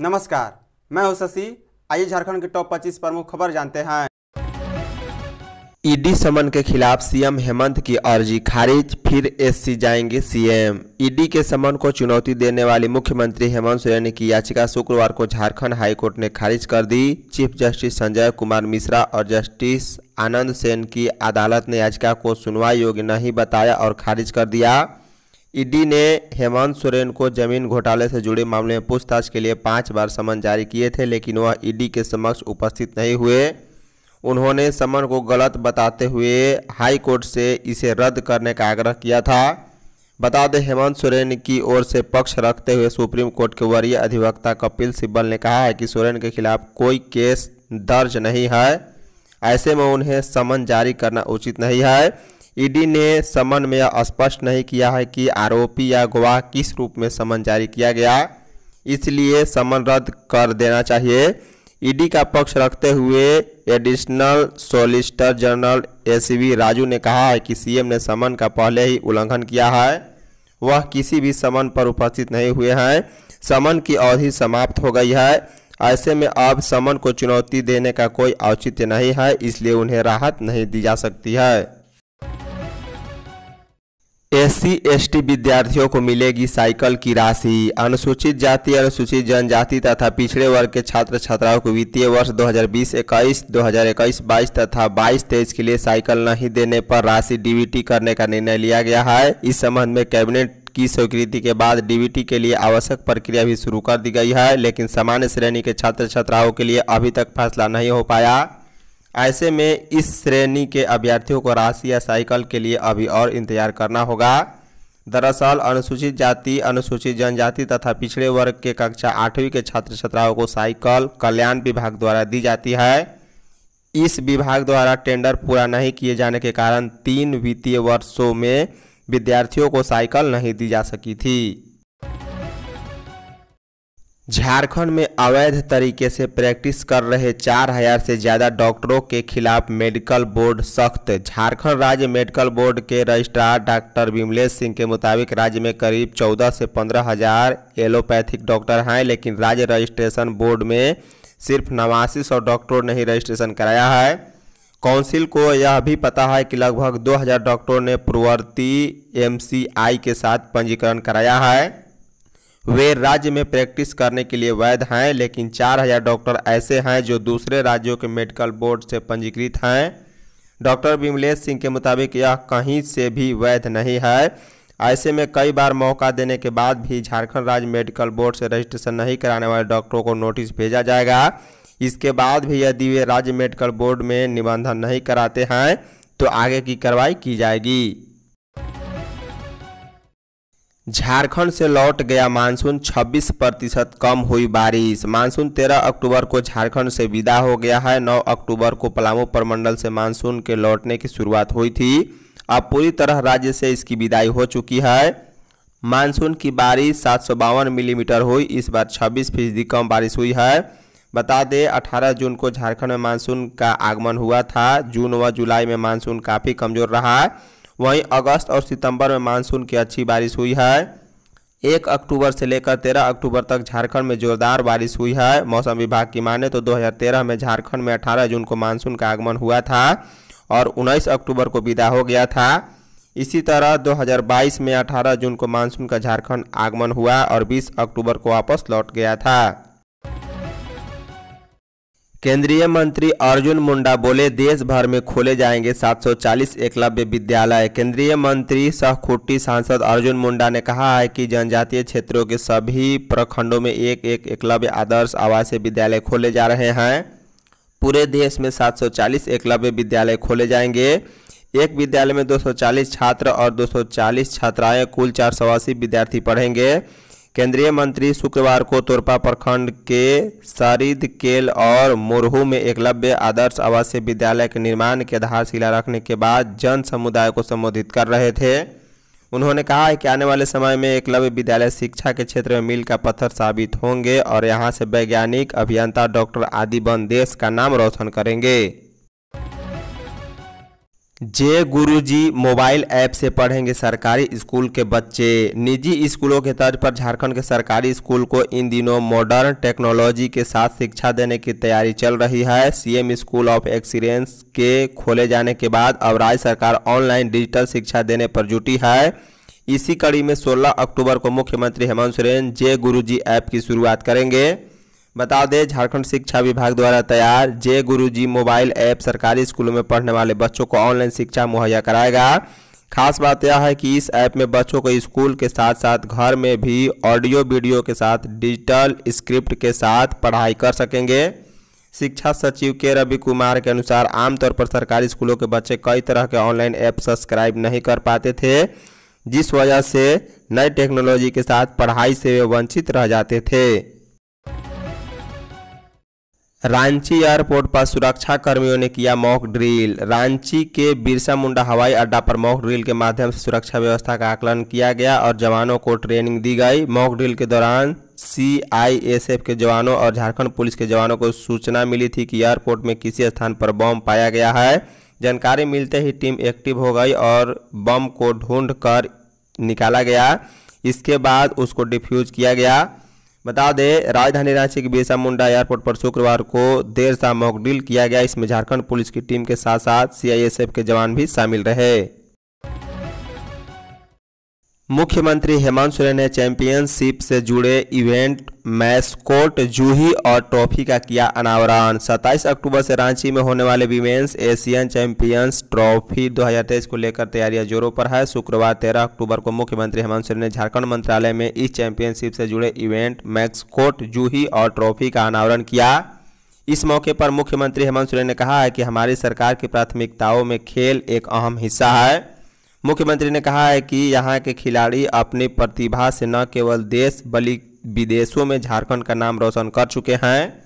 नमस्कार मैं हूं शशि आइए झारखंड के टॉप 25 प्रमुख खबर जानते हैं ईडी समन के खिलाफ सीएम हेमंत की अर्जी खारिज फिर एससी जाएंगे सीएम ईडी के समन को चुनौती देने वाली मुख्यमंत्री हेमंत सोरेन की याचिका शुक्रवार को झारखंड हाईकोर्ट ने खारिज कर दी चीफ जस्टिस संजय कुमार मिश्रा और जस्टिस आनंद सेन की अदालत ने याचिका को सुनवाई योग्य नहीं बताया और खारिज कर दिया ईडी ने हेमंत सोरेन को जमीन घोटाले से जुड़े मामले में पूछताछ के लिए पाँच बार समन जारी किए थे लेकिन वह ईडी के समक्ष उपस्थित नहीं हुए उन्होंने समन को गलत बताते हुए हाई कोर्ट से इसे रद्द करने का आग्रह किया था बता दें हेमंत सोरेन की ओर से पक्ष रखते हुए सुप्रीम कोर्ट के वरीय अधिवक्ता कपिल सिब्बल ने कहा है कि सोरेन के खिलाफ कोई केस दर्ज नहीं है ऐसे में उन्हें समन जारी करना उचित नहीं है ईडी ने समन में स्पष्ट नहीं किया है कि आरोपी या गवाह किस रूप में समन जारी किया गया इसलिए समन रद्द कर देना चाहिए ईडी का पक्ष रखते हुए additional solicitor general ACB Raju ने कहा है कि सीएम ने समन का पहले ही उल्लंघन किया है वह किसी भी समन पर उपस्थित नहीं हुए हैं समन की अवधि समाप्त हो गई है ऐसे में अब समन को चुनौती देने का कोई औचित्य नहीं है इसलिए उन्हें राहत नहीं दी जा सकती है एस सी विद्यार्थियों को मिलेगी साइकिल की राशि अनुसूचित जाति अनुसूचित जनजाति तथा पिछड़े वर्ग के छात्र छात्राओं को वित्तीय वर्ष 2020-21, 2021-22 तथा 22-23 के लिए साइकिल नहीं देने पर राशि डीबीटी करने का निर्णय लिया गया है इस संबंध में कैबिनेट की स्वीकृति के बाद डीबीटी के लिए आवश्यक प्रक्रिया भी शुरू कर दी गई है लेकिन सामान्य श्रेणी के छात्र छात्राओं के लिए अभी तक फैसला नहीं हो पाया ऐसे में इस श्रेणी के अभ्यर्थियों को राशि या साइकिल के लिए अभी और इंतजार करना होगा दरअसल अनुसूचित जाति अनुसूचित जनजाति तथा पिछड़े वर्ग के कक्षा आठवीं के छात्र छात्राओं को साइकिल कल्याण विभाग द्वारा दी जाती है इस विभाग द्वारा टेंडर पूरा नहीं किए जाने के कारण तीन वित्तीय वर्षों में विद्यार्थियों को साइकिल नहीं दी जा सकी थी झारखंड में अवैध तरीके से प्रैक्टिस कर रहे चार हजार से ज़्यादा डॉक्टरों के खिलाफ मेडिकल बोर्ड सख्त झारखंड राज्य मेडिकल बोर्ड के रजिस्ट्रार डॉक्टर विमलेश सिंह के मुताबिक राज्य में करीब चौदह से पंद्रह हजार एलोपैथिक डॉक्टर हैं लेकिन राज्य रजिस्ट्रेशन बोर्ड में सिर्फ नवासी सौ डॉक्टरों ने ही रजिस्ट्रेशन कराया है काउंसिल को यह भी पता है कि लगभग 2000 डॉक्टरों ने पूर्ववर्ती एमसीआई के साथ पंजीकरण कराया है वे राज्य में प्रैक्टिस करने के लिए वैध हैं लेकिन 4000 डॉक्टर ऐसे हैं जो दूसरे राज्यों के मेडिकल बोर्ड से पंजीकृत हैं डॉक्टर विमलेश सिंह के मुताबिक यह कहीं से भी वैध नहीं है ऐसे में कई बार मौका देने के बाद भी झारखंड राज्य मेडिकल बोर्ड से रजिस्ट्रेशन नहीं कराने वाले डॉक्टरों को नोटिस भेजा जाएगा इसके बाद भी यदि वे राज्य मेडिकल बोर्ड में निबंधन नहीं कराते हैं तो आगे की कार्रवाई की जाएगी झारखंड से लौट गया मानसून 26 प्रतिशत कम हुई बारिश मानसून 13 अक्टूबर को झारखंड से विदा हो गया है 9 अक्टूबर को पलामू प्रमंडल से मानसून के लौटने की शुरुआत हुई थी अब पूरी तरह राज्य से इसकी विदाई हो चुकी है मानसून की बारिश सात मिलीमीटर हुई इस बार 26 फीसदी कम बारिश हुई है बता दें 18 जून को झारखंड में मानसून का आगमन हुआ था जून व जुलाई में मानसून काफ़ी कमज़ोर रहा वहीं अगस्त और सितंबर में मानसून की अच्छी बारिश हुई है एक अक्टूबर से लेकर तेरह अक्टूबर तक झारखंड में जोरदार बारिश हुई है मौसम विभाग की माने तो 2013 में झारखंड में 18 जून को मानसून का आगमन हुआ था और 19 अक्टूबर को विदा हो गया था इसी तरह 2022 में 18 जून को मानसून का झारखंड आगमन हुआ और 20 अक्टूबर को वापस लौट गया था केंद्रीय मंत्री अर्जुन मुंडा बोले देश भर में खोले जाएंगे 740 एकलव्य विद्यालय केंद्रीय मंत्री सह खुट्टी सांसद अर्जुन मुंडा ने कहा है कि जनजातीय क्षेत्रों के सभी प्रखंडों में एक एक एकलव्य आदर्श आवासीय विद्यालय खोले जा रहे हैं पूरे देश में 740 एकलव्य विद्यालय खोले जाएंगे एक विद्यालय में 240 छात्र और 240 छात्राएं कुल चार विद्यार्थी पढ़ेंगे केंद्रीय मंत्री शुक्रवार को तोरपा प्रखंड के सारिद केल और मुरहू में एकलव्य आदर्श आवासीय विद्यालय के निर्माण के आधारशिला रखने के बाद जन समुदाय को संबोधित कर रहे थे उन्होंने कहा है कि आने वाले समय में एकलव्य विद्यालय शिक्षा के क्षेत्र में मील का पत्थर साबित होंगे और यहाँ से वैज्ञानिक अभियंता डॉक्टर आदि बन देश का नाम रोशन करेंगे जे गुरुजी मोबाइल ऐप से पढ़ेंगे सरकारी स्कूल के बच्चे निजी स्कूलों के तर्ज पर झारखंड के सरकारी स्कूल को इन दिनों मॉडर्न टेक्नोलॉजी के साथ शिक्षा देने की तैयारी चल रही है सीएम स्कूल ऑफ एक्सीलेंस के खोले जाने के बाद अब राज्य सरकार ऑनलाइन डिजिटल शिक्षा देने पर जुटी है इसी कड़ी में सोलह अक्टूबर को मुख्यमंत्री हेमंत सोरेन जे गुरु ऐप की शुरुआत करेंगे बता दें झारखंड शिक्षा विभाग द्वारा तैयार जे गुरुजी मोबाइल ऐप सरकारी स्कूलों में पढ़ने वाले बच्चों को ऑनलाइन शिक्षा मुहैया कराएगा खास बात यह है कि इस ऐप में बच्चों को स्कूल के साथ साथ घर में भी ऑडियो वीडियो के साथ डिजिटल स्क्रिप्ट के साथ पढ़ाई कर सकेंगे शिक्षा सचिव के रवि कुमार के अनुसार आमतौर पर सरकारी स्कूलों के बच्चे कई तरह के ऑनलाइन ऐप सब्सक्राइब नहीं कर पाते थे जिस वजह से नई टेक्नोलॉजी के साथ पढ़ाई से वे वंचित रह जाते थे रांची एयरपोर्ट पर सुरक्षा कर्मियों ने किया मॉक ड्रिल रांची के बिरसा मुंडा हवाई अड्डा पर मॉक ड्रिल के माध्यम से सुरक्षा व्यवस्था का आकलन किया गया और जवानों को ट्रेनिंग दी गई मॉक ड्रिल के दौरान सीआईएसएफ के जवानों और झारखंड पुलिस के जवानों को सूचना मिली थी कि एयरपोर्ट में किसी स्थान पर बम पाया गया है जानकारी मिलते ही टीम एक्टिव हो गई और बम को ढूंढ कर निकाला गया इसके बाद उसको डिफ्यूज किया गया बता दें राजधानी रांची के बिरसा मुंडा एयरपोर्ट पर शुक्रवार को देर शाम मॉकड्रिल किया गया इसमें झारखंड पुलिस की टीम के साथ साथ सीआईएसएफ के जवान भी शामिल रहे मुख्यमंत्री हेमंत सोरेन ने चैंपियनशिप से जुड़े इवेंट मैस्कोट जूही और ट्रॉफी का किया अनावरण 27 अक्टूबर से रांची में होने वाले वीमेंस एशियन चैंपियंस ट्रॉफी 2023 को लेकर तैयारियां जोरों पर है शुक्रवार 13 अक्टूबर को मुख्यमंत्री हेमंत सोरेन ने झारखंड मंत्रालय में इस चैंपियनशिप से जुड़े इवेंट मैक्सकोट जूही और ट्रॉफी का अनावरण किया इस मौके पर मुख्यमंत्री हेमंत सोरेन ने कहा है कि हमारी सरकार की प्राथमिकताओं में खेल एक अहम हिस्सा है मुख्यमंत्री ने कहा है कि यहाँ के खिलाड़ी अपनी प्रतिभा से न केवल देश बल्कि विदेशों में झारखंड का नाम रोशन कर चुके हैं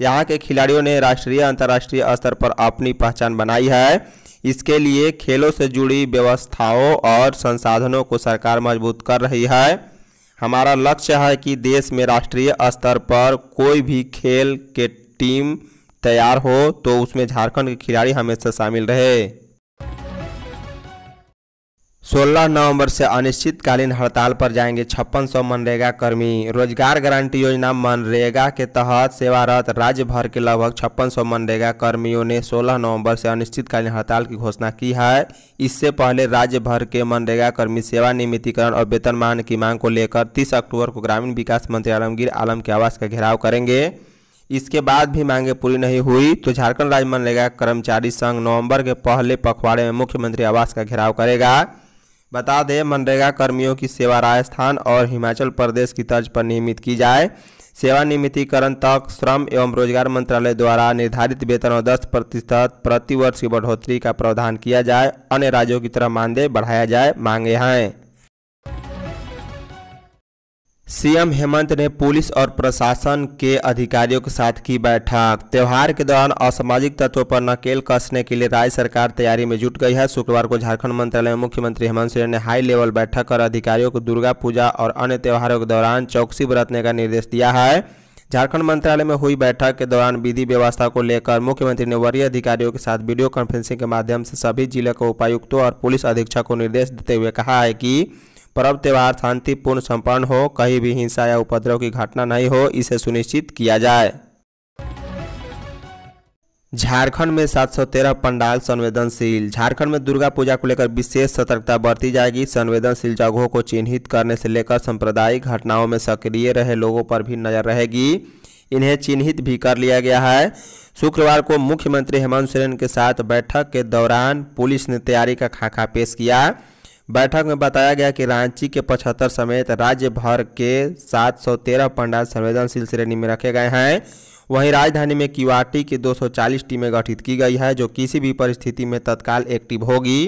यहाँ के खिलाड़ियों ने राष्ट्रीय अंतर्राष्ट्रीय स्तर पर अपनी पहचान बनाई है इसके लिए खेलों से जुड़ी व्यवस्थाओं और संसाधनों को सरकार मजबूत कर रही है हमारा लक्ष्य है कि देश में राष्ट्रीय स्तर पर कोई भी खेल के टीम तैयार हो तो उसमें झारखंड के खिलाड़ी हमेशा शामिल रहे 16 नवंबर से अनिश्चितकालीन हड़ताल पर जाएंगे छप्पन सौ मनरेगा कर्मी रोजगार गारंटी योजना मनरेगा के तहत सेवारत राज्य भर के लगभग छप्पन सौ मनरेगा कर्मियों ने 16 नवंबर से अनिश्चितकालीन हड़ताल की घोषणा की है इससे पहले राज्य भर के मनरेगा कर्मी सेवा नियमितीकरण और वेतनमान की मांग को लेकर तीस अक्टूबर को ग्रामीण विकास मंत्री आलमगीर आलम के आवास का घेराव करेंगे इसके बाद भी मांगे पूरी नहीं हुई तो झारखंड राज्य मनरेगा कर्मचारी संघ नवंबर के पहले पखवाड़े में मुख्यमंत्री आवास का घेराव करेगा बता दें मनरेगा कर्मियों की सेवा राजस्थान और हिमाचल प्रदेश की तर्ज पर नियमित की जाए सेवानियमितीकरण तक श्रम एवं रोजगार मंत्रालय द्वारा निर्धारित वेतन और दस प्रतिशत प्रतिवर्ष की बढ़ोतरी का प्रावधान किया जाए अन्य राज्यों की तरह मानदेय बढ़ाया जाए मांगे हैं सीएम हेमंत ने पुलिस और प्रशासन के अधिकारियों के साथ की बैठक त्यौहार के दौरान असामाजिक तत्वों पर नकेल कसने के लिए राज्य सरकार तैयारी में जुट गई है शुक्रवार को झारखंड मंत्रालय में मुख्यमंत्री हेमंत सोरेन ने हाई लेवल बैठक कर अधिकारियों को दुर्गा पूजा और अन्य त्यौहारों के दौरान चौकसी बरतने का निर्देश दिया है झारखंड मंत्रालय में हुई बैठक के दौरान विधि व्यवस्था को लेकर मुख्यमंत्री ने वरीय अधिकारियों के साथ वीडियो कॉन्फ्रेंसिंग के माध्यम से सभी जिले के उपायुक्तों और पुलिस अधीक्षक को निर्देश देते हुए कहा है कि पर्व त्यौहार शांतिपूर्ण संपन्न हो कहीं भी हिंसा या उपद्रव की घटना नहीं हो इसे सुनिश्चित किया जाए झारखंड में 713 पंडाल संवेदनशील झारखंड में दुर्गा पूजा को लेकर विशेष सतर्कता बरती जाएगी संवेदनशील जगहों को चिन्हित करने से लेकर सांप्रदायिक घटनाओं में सक्रिय रहे लोगों पर भी नजर रहेगी इन्हें चिन्हित भी कर लिया गया है शुक्रवार को मुख्यमंत्री हेमंत सोरेन के साथ बैठक के दौरान पुलिस ने तैयारी का खाका पेश किया बैठक में बताया गया कि रांची के पचहत्तर समेत राज्य भर के 713 पंडाल संवेदनशील श्रेणी में रखे गए हैं वहीं राजधानी में क्यूआरटी की 240 टीमें गठित की गई है जो किसी भी परिस्थिति में तत्काल एक्टिव होगी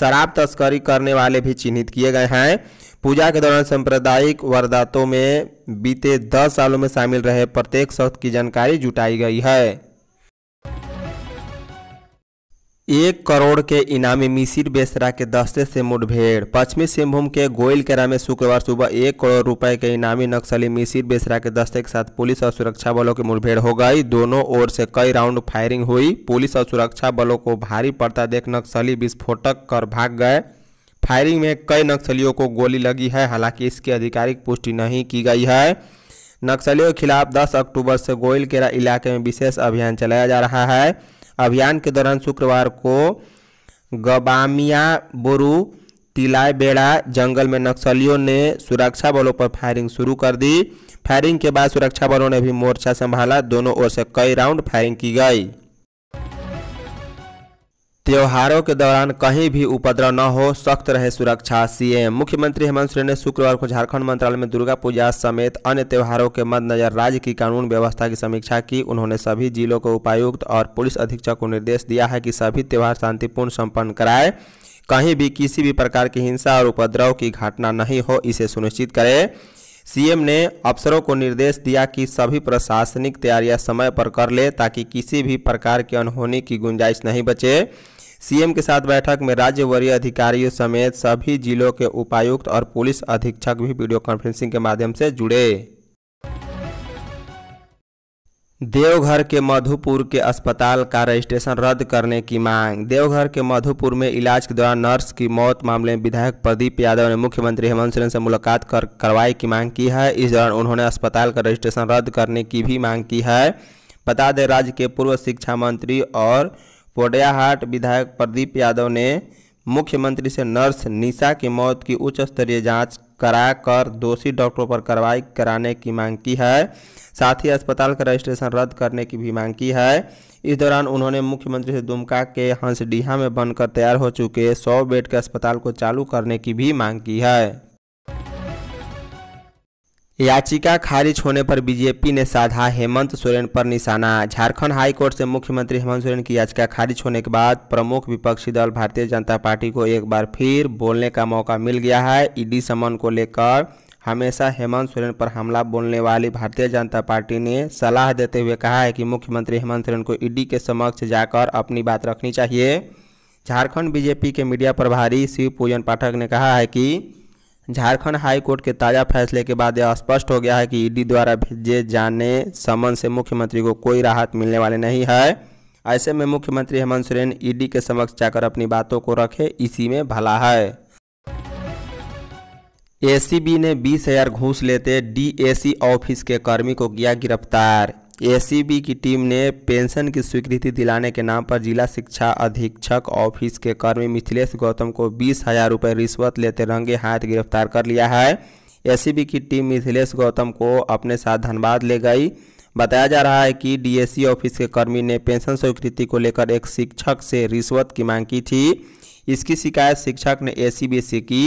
शराब तस्करी करने वाले भी चिन्हित किए गए हैं पूजा के दौरान सांप्रदायिक वारदातों में बीते 10 सालों में शामिल रहे प्रत्येक शख्स की जानकारी जुटाई गई है एक करोड़ के इनामी मिसिर बेसरा के दस्ते से मुठभेड़ पश्चिमी सिंहभूम के गोयल केरा में शुक्रवार सुबह एक करोड़ रुपए के इनामी नक्सली मिसिर बेसरा के दस्ते के साथ पुलिस और सुरक्षा बलों की मुठभेड़ हो गई दोनों ओर से कई राउंड फायरिंग हुई पुलिस और सुरक्षा बलों को भारी पड़ता देख नक्सली विस्फोटक कर भाग गए फायरिंग में कई नक्सलियों को गोली लगी है हालांकि इसकी आधिकारिक पुष्टि नहीं की गई है नक्सलियों के खिलाफ दस अक्टूबर से गोयल केरा इलाके में विशेष अभियान चलाया जा रहा है अभियान के दौरान शुक्रवार को गबामिया बोरू तिलाय बेड़ा जंगल में नक्सलियों ने सुरक्षा बलों पर फायरिंग शुरू कर दी फायरिंग के बाद सुरक्षा बलों ने भी मोर्चा संभाला दोनों ओर से कई राउंड फायरिंग की गई त्योहारों के दौरान कहीं भी उपद्रव न हो सख्त रहे सुरक्षा सीएम मुख्यमंत्री हेमंत सोरेन ने शुक्रवार को झारखंड मंत्रालय में दुर्गा पूजा समेत अन्य त्योहारों के मद्देनजर राज्य की कानून व्यवस्था की समीक्षा की उन्होंने सभी जिलों के उपायुक्त और पुलिस अधीक्षक को निर्देश दिया है कि सभी त्यौहार शांतिपूर्ण सम्पन्न कराए कहीं भी किसी भी प्रकार की हिंसा और उपद्रव की घटना नहीं हो इसे सुनिश्चित करें सीएम ने अफसरों को निर्देश दिया कि सभी प्रशासनिक तैयारियां समय पर कर ले ताकि किसी भी प्रकार की अनहोनी की गुंजाइश नहीं बचे सीएम के साथ बैठक में राज्य वरीय अधिकारियों समेत सभी जिलों के उपायुक्त और पुलिस अधीक्षक भी वीडियो कॉन्फ्रेंसिंग के माध्यम से जुड़े देवघर के मधुपुर के अस्पताल का रजिस्ट्रेशन रद्द करने की मांग देवघर के मधुपुर में इलाज के दौरान नर्स की मौत मामले में विधायक प्रदीप यादव ने मुख्यमंत्री हेमंत सोरेन से मुलाकात कर कार्रवाई की मांग की है इस दौरान उन्होंने अस्पताल का रजिस्ट्रेशन रद्द करने की भी मांग की है बता दें राज्य के पूर्व शिक्षा मंत्री और पोडयाहाट विधायक प्रदीप यादव ने मुख्यमंत्री से नर्स निशा की मौत की उच्च स्तरीय जांच करा कर दोषी डॉक्टरों पर कार्रवाई कराने की मांग की है साथ ही अस्पताल का रजिस्ट्रेशन रद्द करने की भी मांग की है इस दौरान उन्होंने मुख्यमंत्री से दुमका के हंसडीहा में बनकर तैयार हो चुके 100 बेड के अस्पताल को चालू करने की भी मांग की है याचिका खारिज होने पर बीजेपी ने साधा हेमंत सोरेन पर निशाना झारखंड हाईकोर्ट से मुख्यमंत्री हेमंत सोरेन की याचिका खारिज होने के बाद प्रमुख विपक्षी दल भारतीय जनता पार्टी को एक बार फिर बोलने का मौका मिल गया है ईडी समन को लेकर हमेशा हेमंत सोरेन पर हमला बोलने वाली भारतीय जनता पार्टी ने सलाह देते हुए कहा है कि मुख्यमंत्री हेमंत सोरेन को ईडी के समक्ष जाकर अपनी बात रखनी चाहिए झारखंड बीजेपी के मीडिया प्रभारी शिव पूजन पाठक ने कहा है कि झारखंड हाई कोर्ट के ताज़ा फैसले के बाद यह स्पष्ट हो गया है कि ईडी द्वारा भेजे जाने समन से मुख्यमंत्री को कोई राहत मिलने वाले नहीं है ऐसे में मुख्यमंत्री हेमंत सोरेन ईडी के समक्ष जाकर अपनी बातों को रखे इसी में भला है एसीबी ने बीस हजार घूस लेते डीएसी ऑफिस के कर्मी को किया गिरफ्तार एसीबी की टीम ने पेंशन की स्वीकृति दिलाने के नाम पर जिला शिक्षा अधीक्षक ऑफिस के कर्मी मिथिलेश गौतम को बीस हजार रुपये रिश्वत लेते रंगे हाथ गिरफ्तार कर लिया है एसीबी की टीम मिथिलेश गौतम को अपने साथ धनबाद ले गई बताया जा रहा है कि डीएसी ऑफिस के कर्मी ने पेंशन स्वीकृति को लेकर एक शिक्षक से रिश्वत की मांग की थी इसकी शिकायत शिक्षक ने ए से की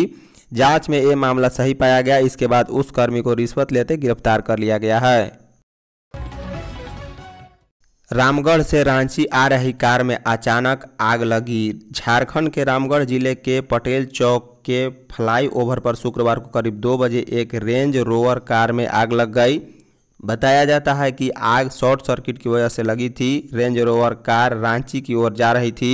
जांच में ये मामला सही पाया गया इसके बाद उस कर्मी को रिश्वत लेते गिरफ्तार कर लिया गया है रामगढ़ से रांची आ रही कार में अचानक आग लगी झारखंड के रामगढ़ जिले के पटेल चौक के फ्लाई ओवर पर शुक्रवार को करीब दो बजे एक रेंज रोवर कार में आग लग गई बताया जाता है कि आग शॉर्ट सर्किट की वजह से लगी थी रेंज रोवर कार रांची की ओर जा रही थी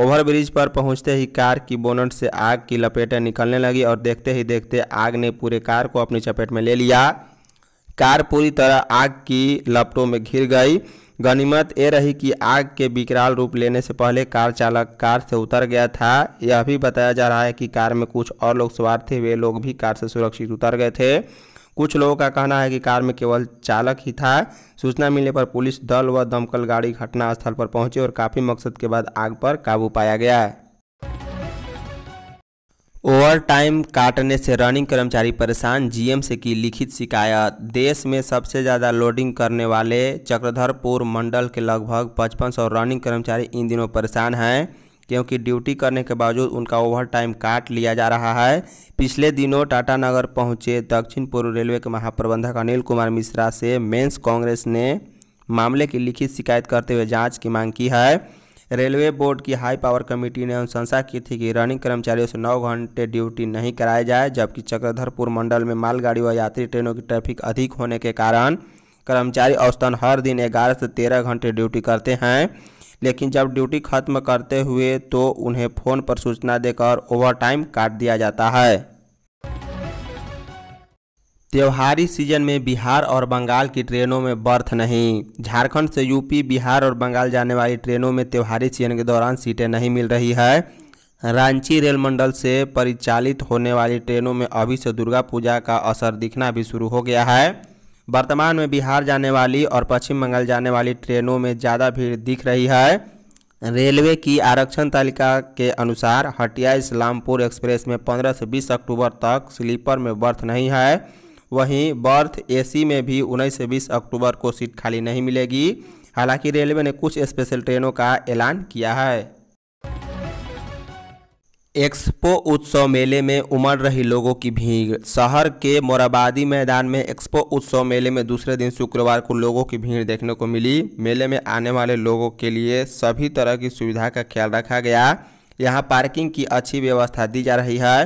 ओवरब्रिज पर पहुंचते ही कार की बोनट से आग की लपेटें निकलने लगी और देखते ही देखते आग ने पूरे कार को अपनी चपेट में ले लिया कार पूरी तरह आग की लपटों में घिर गई गनीमत ये रही कि आग के विकराल रूप लेने से पहले कार चालक कार से उतर गया था यह भी बताया जा रहा है कि कार में कुछ और लोग सवार थे वे लोग भी कार से सुरक्षित उतर गए थे कुछ लोगों का कहना है कि कार में केवल चालक ही था सूचना मिलने पर पुलिस दल व दमकल गाड़ी घटनास्थल पर पहुंची और काफ़ी मकसद के बाद आग पर काबू पाया गया ओवर टाइम काटने से रनिंग कर्मचारी परेशान जीएम से की लिखित शिकायत देश में सबसे ज़्यादा लोडिंग करने वाले चक्रधरपुर मंडल के लगभग पचपन सौ रनिंग कर्मचारी इन दिनों परेशान हैं क्योंकि ड्यूटी करने के बावजूद उनका ओवर टाइम काट लिया जा रहा है पिछले दिनों टाटानगर पहुंचे दक्षिण पूर्व रेलवे के महाप्रबंधक अनिल कुमार मिश्रा से मेन्स कांग्रेस ने मामले की लिखित शिकायत करते हुए जाँच की मांग की है रेलवे बोर्ड की हाई पावर कमेटी ने अनुशंसा की थी कि रनिंग कर्मचारियों से नौ घंटे ड्यूटी नहीं कराई जाए जबकि चक्रधरपुर मंडल में मालगाड़ी व यात्री ट्रेनों की ट्रैफिक अधिक होने के कारण कर्मचारी औसतन हर दिन ग्यारह से तेरह घंटे ड्यूटी करते हैं लेकिन जब ड्यूटी खत्म करते हुए तो उन्हें फ़ोन पर सूचना देकर ओवरटाइम काट दिया जाता है त्योहारी सीजन में बिहार और बंगाल की ट्रेनों में बर्थ नहीं झारखंड से यूपी बिहार और बंगाल जाने वाली ट्रेनों में त्योहारी सीजन के दौरान सीटें नहीं मिल रही है रांची रेल मंडल से परिचालित होने वाली ट्रेनों में अभी से दुर्गा पूजा का असर दिखना भी शुरू हो गया है वर्तमान में बिहार जाने वाली और पश्चिम बंगाल जाने वाली ट्रेनों में ज़्यादा भीड़ दिख रही है रेलवे की आरक्षण तालिका के अनुसार हटिया इस्लामपुर एक्सप्रेस में 15 से 20 अक्टूबर तक स्लीपर में बर्थ नहीं है वहीं बर्थ एसी में भी उन्नीस से बीस अक्टूबर को सीट खाली नहीं मिलेगी हालांकि रेलवे ने कुछ स्पेशल ट्रेनों का ऐलान किया है एक्सपो उत्सव मेले में उमड़ रही लोगों की भीड़ शहर के मोराबादी मैदान में एक्सपो उत्सव मेले में दूसरे दिन शुक्रवार को लोगों की भीड़ देखने को मिली मेले में आने वाले लोगों के लिए सभी तरह की सुविधा का ख्याल रखा गया यहाँ पार्किंग की अच्छी व्यवस्था दी जा रही है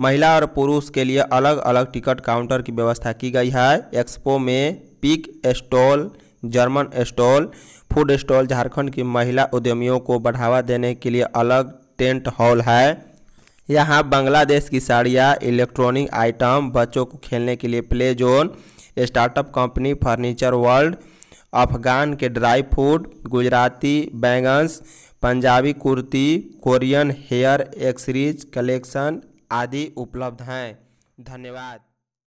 महिला और पुरुष के लिए अलग अलग टिकट काउंटर की व्यवस्था की गई है एक्सपो में pick stall German stall food stall Jharkhand की महिला उद्यमियों को बढ़ावा देने के लिए अलग टेंट हॉल है यहाँ बांग्लादेश की साड़ियाँ इलेक्ट्रॉनिक आइटम बच्चों को खेलने के लिए play zone startup company furniture world Afghan के dry food Gujarati bangles Punjabi kurti Korean hair accessories collection आदि उपलब्ध हैं धन्यवाद